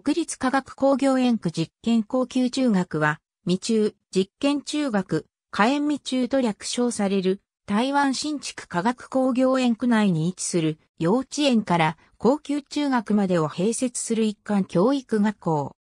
国立科学工業園区実験高級中学は、未中、実験中学、火炎未中と略称される、台湾新築科学工業園区内に位置する幼稚園から高級中学までを併設する一貫教育学校。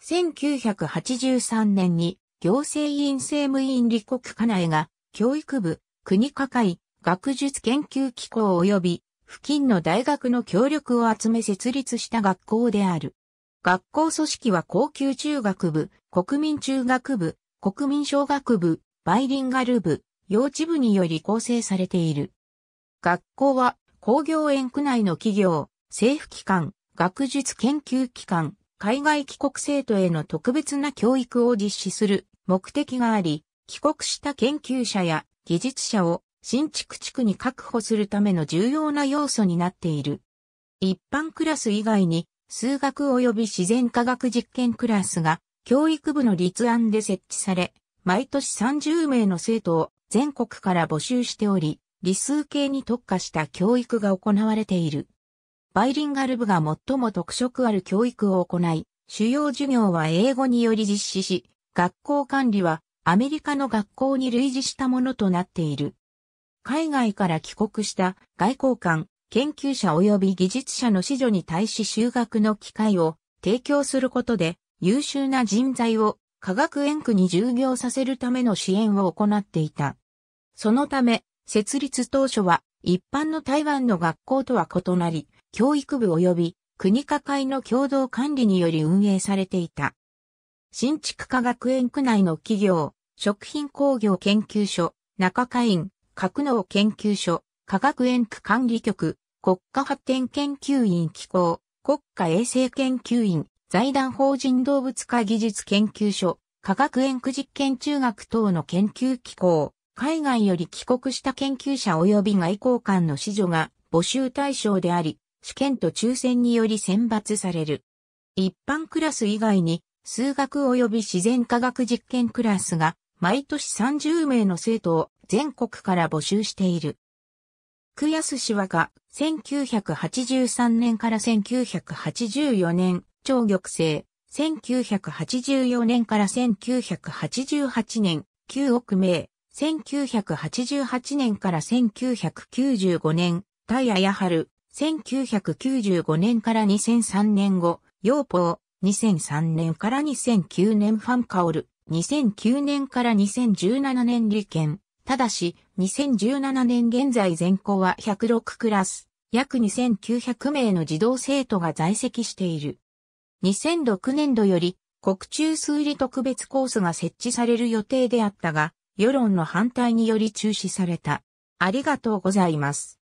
1983年に行政院政務院李国家内が教育部国科会学術研究機構及び付近の大学の協力を集め設立した学校である。学校組織は高級中学部、国民中学部、国民小学部、バイリンガル部、幼稚部により構成されている。学校は工業園区内の企業、政府機関、学術研究機関、海外帰国生徒への特別な教育を実施する目的があり、帰国した研究者や技術者を新築地区に確保するための重要な要素になっている。一般クラス以外に数学及び自然科学実験クラスが教育部の立案で設置され、毎年30名の生徒を全国から募集しており、理数系に特化した教育が行われている。バイリンガル部が最も特色ある教育を行い、主要授業は英語により実施し、学校管理はアメリカの学校に類似したものとなっている。海外から帰国した外交官、研究者及び技術者の子女に対し修学の機会を提供することで優秀な人材を科学園区に従業させるための支援を行っていた。そのため、設立当初は一般の台湾の学校とは異なり、教育部及び国家会の共同管理により運営されていた。新築科学園区内の企業、食品工業研究所、中会員、格納研究所、科学園区管理局、国家発展研究院機構、国家衛生研究院、財団法人動物科技術研究所、科学園区実験中学等の研究機構、海外より帰国した研究者及び外交官の子女が募集対象であり、試験と抽選により選抜される。一般クラス以外に、数学及び自然科学実験クラスが、毎年30名の生徒を全国から募集している。久安氏はが、1983年から1984年、超玉成、1984年から1988年、旧奥名、1988年から1995年、大谷八春、1995年から2003年後、陽宝、2003年から2009年ファンカオル、2009年から2017年利権、ただし、2017年現在全校は106クラス、約2900名の児童生徒が在籍している。2006年度より国中数理特別コースが設置される予定であったが、世論の反対により中止された。ありがとうございます。